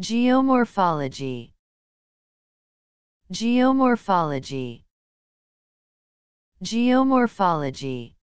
Geomorphology Geomorphology Geomorphology